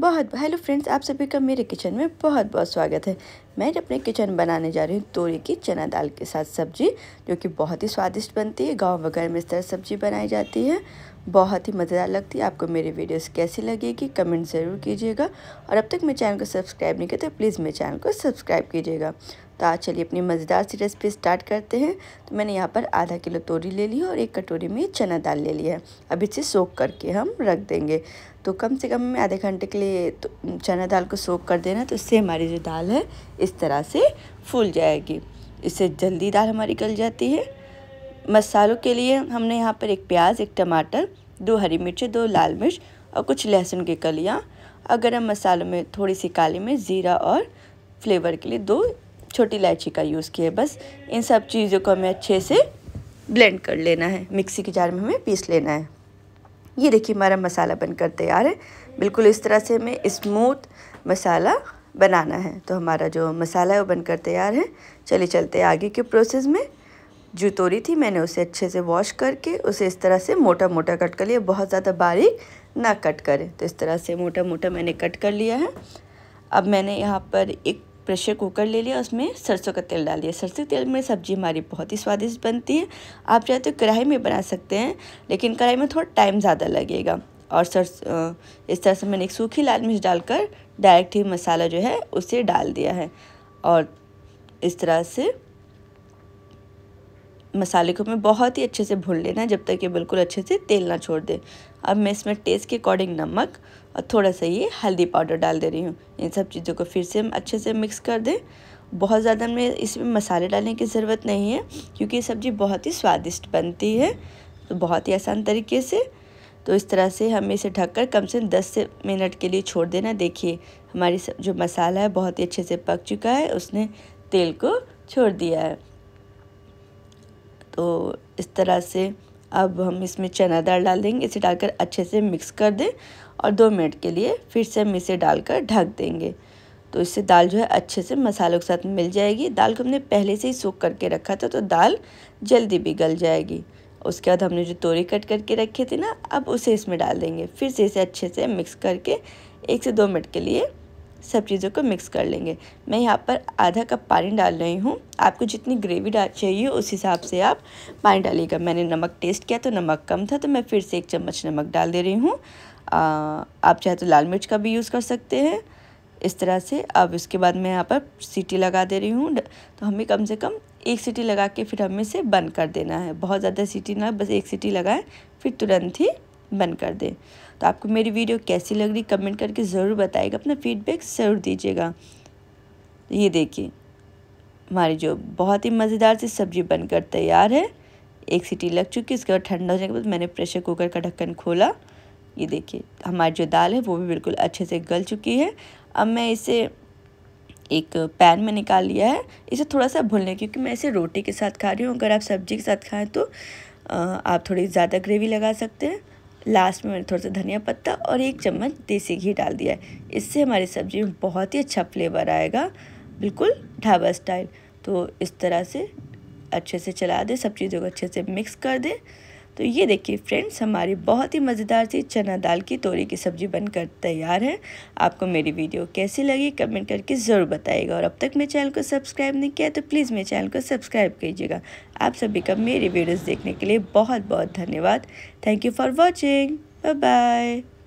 बहुत hello friends आप सभी का मेरे किचन में बहुत बहुत स्वागत है मैं अपने किचन बनाने जा रही हूँ तोरी की चना दाल के साथ सब्जी जो कि बहुत ही स्वादिष्ट बनती है गांव वगैरह में इस तरह सब्जी बनाई जाती है बहुत ही मज़ेदार लगती है आपको मेरे वीडियोस कैसी लगेगी कमेंट ज़रूर कीजिएगा और अब तक मेरे चैनल को सब्सक्राइब नहीं किया तो प्लीज़ मेरे चैनल को सब्सक्राइब कीजिएगा तो आज चलिए अपनी मज़ेदार सी रेसिपी स्टार्ट करते हैं तो मैंने यहाँ पर आधा किलो तोरी ले ली है और एक कटोरी में चना दाल ले लिया है अब इसे सोख करके हम रख देंगे तो कम से कम हमें आधे घंटे के लिए तो चना दाल को सोख कर देना तो इससे हमारी जो दाल है इस तरह से फूल जाएगी इससे जल्दी दाल हमारी गल जाती है मसालों के लिए हमने यहाँ पर एक प्याज एक टमाटर दो हरी मिर्च दो लाल मिर्च और कुछ लहसुन की कलियाँ और गर्म मसालों में थोड़ी सी काली मिर्च ज़ीरा और फ्लेवर के लिए दो छोटी इलायची का यूज़ किया बस इन सब चीज़ों को हमें अच्छे से ब्लेंड कर लेना है मिक्सी के जार में हमें पीस लेना है ये देखिए हमारा मसाला बनकर तैयार है बिल्कुल इस तरह से हमें स्मूथ मसाला बनाना है तो हमारा जो मसाला है वो बनकर तैयार है चलिए चलते आगे के प्रोसेस में जो तोरी थी मैंने उसे अच्छे से वॉश करके उसे इस तरह से मोटा मोटा कट कर लिया बहुत ज़्यादा बारीक ना कट करें तो इस तरह से मोटा मोटा मैंने कट कर लिया है अब मैंने यहाँ पर एक प्रेशर कुकर ले लिया उसमें सरसों का तेल डाल दिया सरसों के तेल में सब्ज़ी हमारी बहुत ही स्वादिष्ट बनती है आप चाहे तो कढ़ाई में बना सकते हैं लेकिन कढ़ाई में थोड़ा टाइम ज़्यादा लगेगा और सरसों इस तरह से मैंने एक सूखी लाल मिर्च डालकर डायरेक्ट ही मसाला जो है उसे डाल दिया है और इस तरह से मसाले को हमें बहुत ही अच्छे से भून लेना है जब तक ये बिल्कुल अच्छे से तेल ना छोड़ दे अब मैं इसमें टेस्ट के अकॉर्डिंग नमक और थोड़ा सा ये हल्दी पाउडर डाल दे रही हूँ इन सब चीज़ों को फिर से हम अच्छे से मिक्स कर दें बहुत ज़्यादा हमें इसमें मसाले डालने की ज़रूरत नहीं है क्योंकि ये सब्ज़ी बहुत ही स्वादिष्ट बनती है तो बहुत ही आसान तरीके से तो इस तरह से हमें इसे ढककर कम से कम दस से मिनट के लिए छोड़ देना देखिए हमारी जो मसाला है बहुत ही अच्छे से पक चुका है उसने तेल को छोड़ दिया है तो इस तरह से अब हम इसमें चना दाल डाल देंगे इसे डालकर अच्छे से मिक्स कर दें और दो मिनट के लिए फिर से हम इसे डालकर ढक देंगे तो इससे दाल जो है अच्छे से मसालों के साथ मिल जाएगी दाल को हमने पहले से ही सूख करके रखा था तो दाल जल्दी भी गल जाएगी उसके बाद हमने जो तोरी कट करके रखी थी ना अब उसे इसमें डाल देंगे फिर से इसे अच्छे से मिक्स करके एक से दो मिनट के लिए सब चीज़ों को मिक्स कर लेंगे मैं यहाँ पर आधा कप पानी डाल रही हूँ आपको जितनी ग्रेवी डाल चाहिए उस हिसाब से आप पानी डालिएगा मैंने नमक टेस्ट किया तो नमक कम था तो मैं फिर से एक चम्मच नमक डाल दे रही हूँ आप चाहे तो लाल मिर्च का भी यूज़ कर सकते हैं इस तरह से अब इसके बाद मैं यहाँ पर सीटी लगा दे रही हूँ तो हमें कम से कम एक सीटी लगा के फिर हमें इसे बंद कर देना है बहुत ज़्यादा सीटी ना बस एक सीटी लगाएं फिर तुरंत ही बंद कर दें तो आपको मेरी वीडियो कैसी लग रही कमेंट करके ज़रूर बताएगा अपना फीडबैक ज़रूर दीजिएगा ये देखिए हमारी जो बहुत ही मज़ेदार सी सब्ज़ी बनकर तैयार है एक सीटी लग चुकी है इसके बाद ठंडा हो जाने के बाद मैंने प्रेशर कुकर का ढक्कन खोला ये देखिए हमारी जो दाल है वो भी बिल्कुल अच्छे से गल चुकी है अब मैं इसे एक पैन में निकाल लिया है इसे थोड़ा सा भूलने क्योंकि मैं इसे रोटी के साथ खा रही हूँ अगर आप सब्जी के साथ खाएँ तो आप थोड़ी ज़्यादा ग्रेवी लगा सकते हैं लास्ट में मैंने थोड़ा सा धनिया पत्ता और एक चम्मच देसी घी डाल दिया है इससे हमारी सब्ज़ी में बहुत ही अच्छा फ्लेवर आएगा बिल्कुल ढाबा स्टाइल तो इस तरह से अच्छे से चला दें सब चीज़ों को अच्छे से मिक्स कर दें तो ये देखिए फ्रेंड्स हमारी बहुत ही मज़ेदार सी चना दाल की तोरी की सब्ज़ी बनकर तैयार है आपको मेरी वीडियो कैसी लगी कमेंट करके ज़रूर बताइएगा और अब तक मेरे चैनल को सब्सक्राइब नहीं किया तो प्लीज़ मेरे चैनल को सब्सक्राइब कीजिएगा आप सभी का मेरी वीडियोज़ देखने के लिए बहुत बहुत धन्यवाद thank you for watching bye